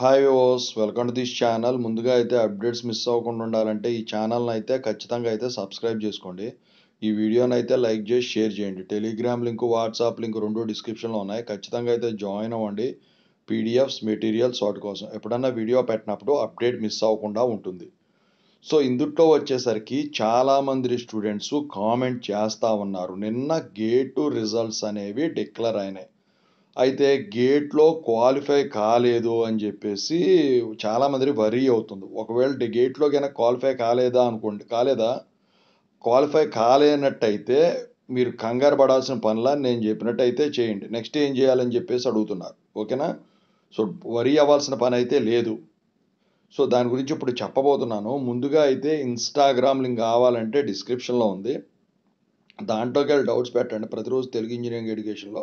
hi ఓస్ welcome to this channel ముందుగా అయితే అప్డేట్స్ మిస్ అవ్వకుండా ఉండాలంటే ఈ ఛానల్ని అయితే ఖచ్చితంగా అయితే సబ్స్క్రైబ్ చేసుకోండి ఈ వీడియోని అయితే లైక్ చేసి షేర్ చేయండి టెలిగ్రామ్ లింక్ వాట్సాప్ లింక్ రెండు డిస్క్రిప్షన్లో ఉన్నాయి ఖచ్చితంగా అయితే జాయిన్ అవ్వండి పీడిఎఫ్స్ మెటీరియల్స్ వాటి కోసం ఎప్పుడన్నా వీడియో పెట్టినప్పుడు అప్డేట్ మిస్ అవ్వకుండా ఉంటుంది సో ఇందుట్లో వచ్చేసరికి చాలామంది స్టూడెంట్స్ కామెంట్ చేస్తూ ఉన్నారు నిన్న గేటు రిజల్ట్స్ అనేవి డిక్లేర్ అయినాయి అయితే గేట్లో క్వాలిఫై కాలేదు అని చెప్పేసి చాలామంది వరి అవుతుంది ఒకవేళ గేట్లో కనుక క్వాలిఫై కాలేదా అనుకోండి కాలేదా క్వాలిఫై కాలేనట్టయితే మీరు కంగారు పడాల్సిన పనులా నేను చెప్పినట్టు అయితే చేయండి నెక్స్ట్ ఏం చేయాలని చెప్పేసి అడుగుతున్నారు ఓకేనా సో వరి అవ్వాల్సిన పని అయితే లేదు సో దాని గురించి ఇప్పుడు చెప్పబోతున్నాను ముందుగా అయితే ఇన్స్టాగ్రామ్ లింక్ కావాలంటే డిస్క్రిప్షన్లో ఉంది దాంట్లోకి వెళ్ళి డౌట్స్ పెట్టండి ప్రతిరోజు తెలుగు ఇంజనీరింగ్ ఎడ్యుకేషన్లో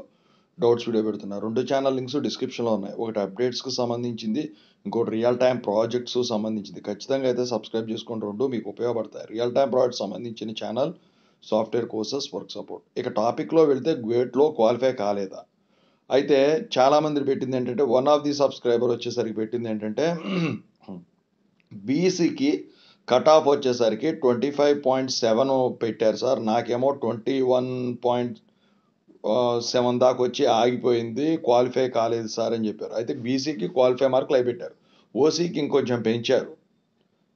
డౌట్స్ వీడియో పెడుతున్నా రెండు ఛానల్ లింక్స్ డిస్క్రిప్షన్లో ఉన్నాయి ఒకటి అప్డేట్స్కి సంబంధించింది ఇంకోటి రియల్ టైం ప్రాజెక్ట్స్ సంబంధించింది ఖచ్చితంగా అయితే సబ్స్క్రైబ్ చేసుకుని రెండు మీకు ఉపయోగపడతాయి రియల్ టైం ప్రాజెక్ట్ సంబంధించిన channel software courses work support ఇక టాపిక్లో వెళితే గ్వేట్లో క్వాలిఫై కాలేదా అయితే చాలామంది పెట్టింది ఏంటంటే వన్ ఆఫ్ ది సబ్స్క్రైబర్ వచ్చేసరికి పెట్టింది ఏంటంటే బీసీకి కట్ ఆఫ్ వచ్చేసరికి ట్వంటీ ఫైవ్ పాయింట్ సెవెన్ పెట్టారు సార్ నాకేమో ట్వంటీ వన్ పాయింట్ సెవెన్ దాకా వచ్చి ఆగిపోయింది క్వాలిఫై కాలేదు సార్ అని చెప్పారు అయితే బీసీకి క్వాలిఫై మార్కులు అయిపెట్టారు ఓసీకి ఇంకొంచెం పెంచారు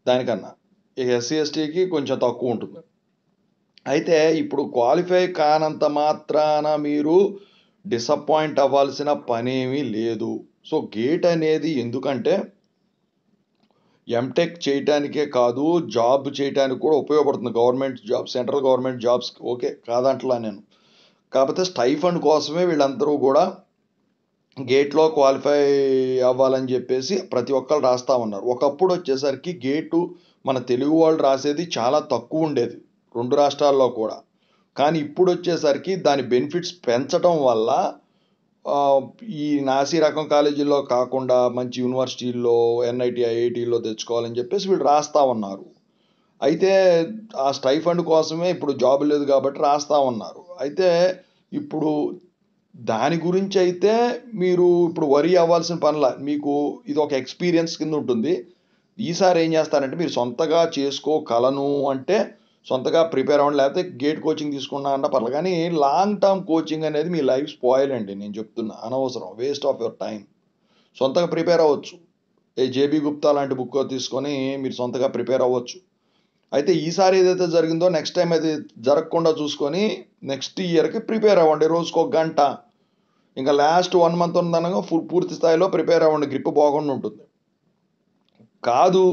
దానికన్నా ఇక ఎస్సీ ఎస్టీకి కొంచెం తక్కువ ఉంటుంది అయితే ఇప్పుడు క్వాలిఫై కానంత మాత్రాన మీరు డిసప్పాయింట్ అవ్వాల్సిన పనేమీ లేదు సో గేట్ అనేది ఎందుకంటే ఎంటెక్ చేయటానికే కాదు జాబ్ చేయటానికి కూడా ఉపయోగపడుతుంది government job central government jobs okay కాదంటలా నేను కాకపోతే స్టైఫండ్ కోసమే వీళ్ళందరూ కూడా గేట్లో క్వాలిఫై అవ్వాలని చెప్పేసి ప్రతి ఒక్కరు రాస్తా ఉన్నారు ఒకప్పుడు వచ్చేసరికి గేటు మన తెలుగు వాళ్ళు రాసేది చాలా తక్కువ ఉండేది రెండు రాష్ట్రాల్లో కూడా కానీ ఇప్పుడు వచ్చేసరికి దాని బెనిఫిట్స్ పెంచడం వల్ల ఈ నాసి రకం కాలేజీల్లో కాకుండా మంచి యూనివర్సిటీల్లో ఎన్ఐటి ఐఐటీలో తెచ్చుకోవాలని చెప్పేసి వీళ్ళు రాస్తా ఉన్నారు అయితే ఆ స్టైఫండ్ కోసమే ఇప్పుడు జాబ్ లేదు కాబట్టి రాస్తూ ఉన్నారు అయితే ఇప్పుడు దాని గురించి అయితే మీరు ఇప్పుడు వరి అవ్వాల్సిన పనుల మీకు ఇది ఒక ఎక్స్పీరియన్స్ కింద ఉంటుంది ఈసారి ఏం చేస్తారంటే మీరు సొంతగా చేసుకోగలను అంటే సొంతగా ప్రిపేర్ అవ్వండి లేకపోతే గేట్ కోచింగ్ తీసుకున్నా అంటే పర్లేదు కానీ లాంగ్ టర్మ్ కోచింగ్ అనేది మీ లైఫ్ స్పాయిల్ అండి నేను చెప్తున్నా అనవసరం వేస్ట్ ఆఫ్ యువర్ టైం సొంతగా ప్రిపేర్ అవ్వచ్చు ఏ జేబీ గుప్తా లాంటి బుక్ తీసుకొని మీరు సొంతగా ప్రిపేర్ అవ్వచ్చు అయితే ఈసారి ఏదైతే జరిగిందో నెక్స్ట్ టైం అయితే జరగకుండా చూసుకొని నెక్స్ట్ ఇయర్కి ప్రిపేర్ అవ్వండి రోజుకు ఒక గంట ఇంకా లాస్ట్ వన్ మంత్ ఉందనగా పూర్తి స్థాయిలో ప్రిపేర్ అవ్వండి గ్రిప్ బాగుండి ఉంటుంది కాదు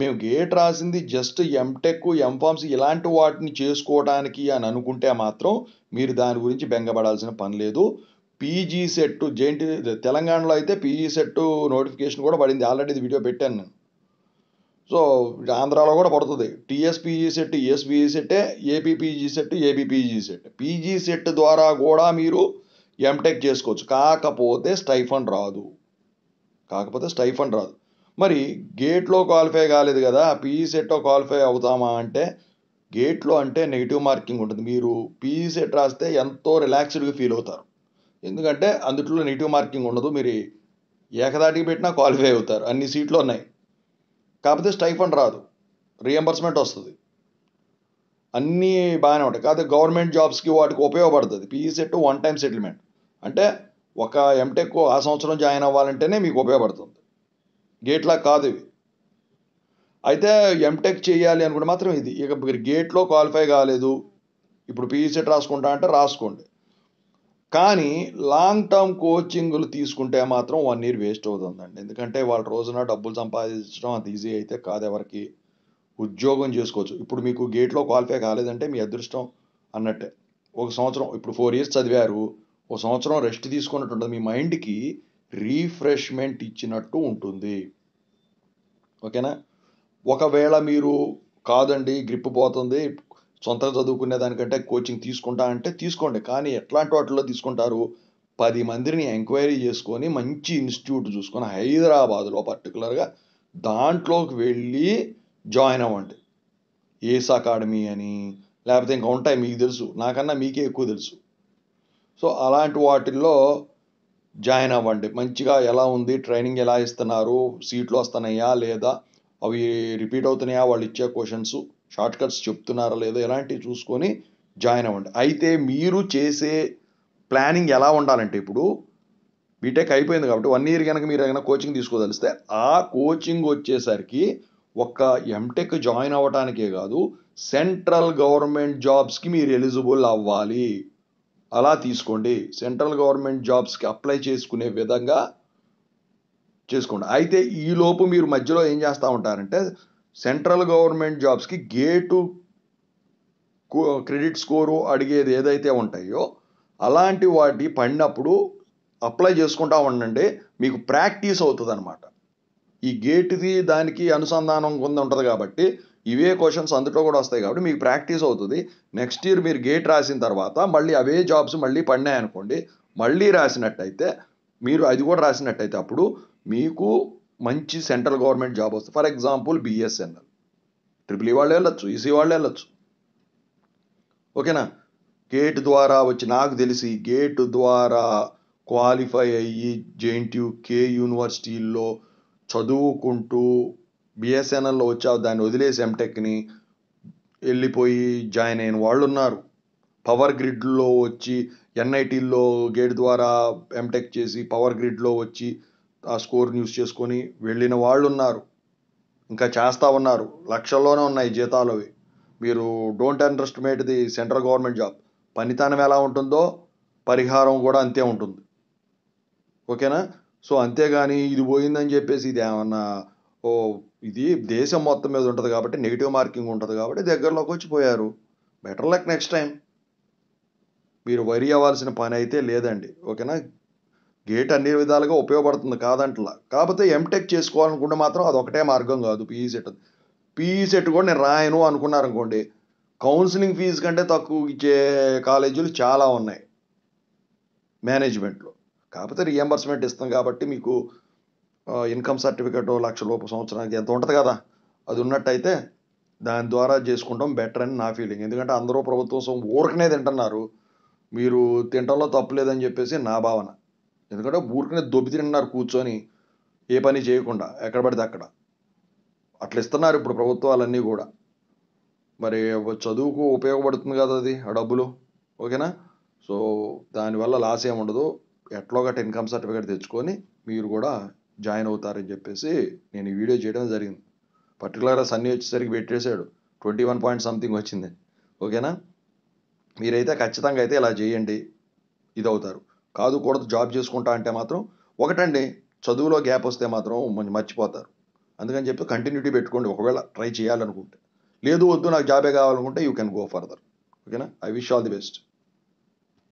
మేము గేట్ రాసింది జస్ట్ ఎంటెక్ ఎంఫామ్స్ ఇలాంటి వాటిని చేసుకోవడానికి అని అనుకుంటే మాత్రం మీరు దాని గురించి బెంగపడాల్సిన పని లేదు పీజీ సెట్ జెయింట్ తెలంగాణలో అయితే పీజీ సెట్ నోటిఫికేషన్ కూడా పడింది ఆల్రెడీ ఇది వీడియో పెట్టాను నేను సో ఆంధ్రాలో కూడా పడుతుంది టీఎస్పీజీ సెట్ ఈఎస్పీఈ సెట్టే APPG CET APPG CET PG CET ద్వారా కూడా మీరు ఎంటెక్ చేసుకోవచ్చు కాకపోతే స్టైఫండ్ రాదు కాకపోతే స్టైఫండ్ రాదు మరి గేట్లో క్వాలిఫై కాలేదు కదా పీజీ సెట్ క్వాలిఫై అవుతామా అంటే గేట్లో అంటే నెగిటివ్ మార్కింగ్ ఉంటుంది మీరు పీజీ సెట్ రాస్తే ఎంతో రిలాక్స్డ్గా ఫీల్ అవుతారు ఎందుకంటే అందుట్లో నెగిటివ్ మార్కింగ్ ఉండదు మీరు ఏకదాటికి పెట్టినా క్వాలిఫై అవుతారు అన్ని సీట్లు ఉన్నాయి కాకపోతే స్టైఫండ్ రాదు రియంబర్స్మెంట్ వస్తుంది అన్నీ బాగానే ఉంటాయి కాకపోతే గవర్నమెంట్ జాబ్స్కి వాటికి ఉపయోగపడుతుంది PE CET one time settlement అంటే ఒక ఎంటెక్ ఆ సంవత్సరం జాయిన్ అవ్వాలంటేనే మీకు ఉపయోగపడుతుంది గేట్లా కాదు ఇవి అయితే ఎంటెక్ చేయాలి అనుకుంటే మాత్రం ఇది ఇక గేట్లో క్వాలిఫై కాలేదు ఇప్పుడు పీఈ సెట్ e రాసుకుంటా అంటే రాసుకోండి కానీ లాంగ్ టర్మ్ కోచింగ్లు తీసుకుంటే మాత్రం వన్ ఇయర్ వేస్ట్ అవుతుందండి ఎందుకంటే వాళ్ళ రోజున డబ్బులు సంపాదించడం అంత ఈజీ అయితే కాదు ఎవరికి ఉద్యోగం చేసుకోవచ్చు ఇప్పుడు మీకు గేట్లో క్వాలిఫై కాలేదంటే మీ అదృష్టం అన్నట్టే ఒక సంవత్సరం ఇప్పుడు ఫోర్ ఇయర్స్ చదివారు ఒక సంవత్సరం రెస్ట్ తీసుకున్నట్టు ఉంటుంది మీ మైండ్కి రీఫ్రెష్మెంట్ ఇచ్చినట్టు ఉంటుంది ఓకేనా ఒకవేళ మీరు కాదండి గ్రిప్ పోతుంది సొంతంగా చదువుకునే దానికంటే కోచింగ్ తీసుకుంటా అంటే తీసుకోండి కానీ ఎట్లాంటి వాటిల్లో తీసుకుంటారు పది మందిని ఎంక్వైరీ చేసుకొని మంచి ఇన్స్టిట్యూట్ చూసుకొని హైదరాబాద్లో పర్టికులర్గా దాంట్లోకి వెళ్ళి జాయిన్ అవ్వండి ఏస్ అకాడమీ అని లేకపోతే ఇంకా ఉంటాయి మీకు తెలుసు నాకన్నా మీకే ఎక్కువ తెలుసు సో అలాంటి వాటిల్లో జాయిన్ అవ్వండి మంచిగా ఎలా ఉంది ట్రైనింగ్ ఎలా ఇస్తున్నారు సీట్లు వస్తున్నాయా లేదా అవి రిపీట్ అవుతున్నాయా వాళ్ళు ఇచ్చే క్వశ్చన్స్ షార్ట్ కట్స్ చెప్తున్నారా లేదో ఇలాంటివి చూసుకొని జాయిన్ అవ్వండి అయితే మీరు చేసే ప్లానింగ్ ఎలా ఉండాలంటే ఇప్పుడు బీటెక్ అయిపోయింది కాబట్టి వన్ ఇయర్ కనుక మీరు ఏమైనా కోచింగ్ తీసుకోదలిస్తే ఆ కోచింగ్ వచ్చేసరికి ఒక్క ఎంటెక్ జాయిన్ అవ్వటానికే కాదు సెంట్రల్ గవర్నమెంట్ జాబ్స్కి మీరు ఎలిజిబుల్ అవ్వాలి అలా తీసుకోండి సెంట్రల్ గవర్నమెంట్ జాబ్స్కి అప్లై చేసుకునే విధంగా చేసుకోండి అయితే ఈలోపు మీరు మధ్యలో ఏం చేస్తూ ఉంటారంటే సెంట్రల్ గవర్నమెంట్ జాబ్స్కి గేటు క్రెడిట్ స్కోరు అడిగేది ఏదైతే ఉంటాయో అలాంటి వాటి పడినప్పుడు అప్లై చేసుకుంటా ఉండండి మీకు ప్రాక్టీస్ అవుతుంది అనమాట ఈ గేట్ది దానికి అనుసంధానం కొంత ఉంటుంది కాబట్టి ఇవే క్వశ్చన్స్ అందులో కూడా వస్తాయి కాబట్టి మీకు ప్రాక్టీస్ అవుతుంది నెక్స్ట్ ఇయర్ మీరు గేట్ రాసిన తర్వాత మళ్ళీ అవే జాబ్స్ మళ్ళీ పడినాయనుకోండి మళ్ళీ రాసినట్టయితే మీరు అది కూడా రాసినట్టయితే అప్పుడు మీకు మంచి సెంట్రల్ గవర్నమెంట్ జాబ్ వస్తుంది for example BSNL triple E వాళ్ళు వెళ్ళొచ్చు ఈసీ వాళ్ళు వెళ్ళచ్చు ఓకేనా గేట్ ద్వారా వచ్చి నాకు తెలిసి గేట్ ద్వారా క్వాలిఫై అయ్యి జేఎన్టీయూ కే యూనివర్సిటీల్లో చదువుకుంటూ బిఎస్ఎన్ఎల్లో వచ్చా దాన్ని వదిలేసి ఎంటెక్ని వెళ్ళిపోయి జాయిన్ అయిన వాళ్ళు ఉన్నారు పవర్ గ్రిడ్లో వచ్చి ఎన్ఐటీల్లో గేట్ ద్వారా ఎంటెక్ చేసి పవర్ గ్రిడ్లో వచ్చి ఆ స్కోర్ న్యూస్ చేసుకొని వెళ్ళిన వాళ్ళు ఉన్నారు ఇంకా చేస్తూ ఉన్నారు లక్షల్లోనే ఉన్నాయి జీతాలు అవి మీరు don't underestimate the central government job పనితనం ఎలా ఉంటుందో పరిహారం కూడా అంతే ఉంటుంది ఓకేనా సో అంతేగాని ఇది పోయిందని చెప్పేసి ఇది ఏమన్నా ఓ ఇది దేశం మొత్తం మీద ఉంటుంది కాబట్టి నెగిటివ్ మార్కింగ్ ఉంటుంది కాబట్టి దగ్గరలోకి వచ్చిపోయారు బెటర్ లక్ నెక్స్ట్ టైం మీరు వరి అవ్వాల్సిన పని అయితే లేదండి ఓకేనా గేట్ అన్ని విధాలుగా ఉపయోగపడుతుంది కాదంటలా కాకపోతే ఎంటెక్ చేసుకోవాలనుకుంటే మాత్రం అదొకటే మార్గం కాదు పీఈ సెట్ పీఈ సెట్ కూడా నేను రాయను అనుకున్నారనుకోండి కౌన్సిలింగ్ ఫీజు కంటే తక్కువ ఇచ్చే కాలేజీలు చాలా ఉన్నాయి మేనేజ్మెంట్లో కాకపోతే రియంబర్స్మెంట్ ఇస్తాం కాబట్టి మీకు ఇన్కమ్ సర్టిఫికేట్ లక్ష లోపు సంవత్సరానికి ఎంత ఉంటుంది కదా అది ఉన్నట్టయితే దాని ద్వారా చేసుకుంటాం బెటర్ అని నా ఫీలింగ్ ఎందుకంటే అందరూ ప్రభుత్వం ఊరకనే తింటున్నారు మీరు తింటంలో తప్పు లేదని చెప్పేసి నా భావన ఎందుకంటే ఊరికనే దొబ్బి తింటున్నారు కూర్చొని ఏ పని చేయకుండా ఎక్కడ పడితే అక్కడ అట్లా ఇస్తున్నారు ఇప్పుడు ప్రభుత్వాలన్నీ కూడా మరి చదువుకు ఉపయోగపడుతుంది కదా అది ఆ డబ్బులు ఓకేనా సో దానివల్ల లాస్ ఏమి ఉండదు ఎట్లో గట్ట ఇన్కమ్ సర్టిఫికేట్ తెచ్చుకొని మీరు కూడా జాయిన్ అవుతారని చెప్పేసి నేను ఈ వీడియో చేయడం జరిగింది పర్టికులర్గా సన్నీ వచ్చేసరికి పెట్టేశాడు ట్వంటీ వన్ పాయింట్ సంథింగ్ వచ్చింది ఓకేనా మీరైతే ఖచ్చితంగా అయితే ఇలా చేయండి ఇది అవుతారు కాదు కూడదు జాబ్ చేసుకుంటా అంటే మాత్రం ఒకటండి చదువులో గ్యాప్ వస్తే మాత్రం మర్చిపోతారు అందుకని చెప్పి కంటిన్యూటీ పెట్టుకోండి ఒకవేళ ట్రై చేయాలనుకుంటే లేదు వద్దు నాకు జాబే కావాలనుకుంటే యూ కెన్ గో ఫర్దర్ ఓకేనా I wish all the best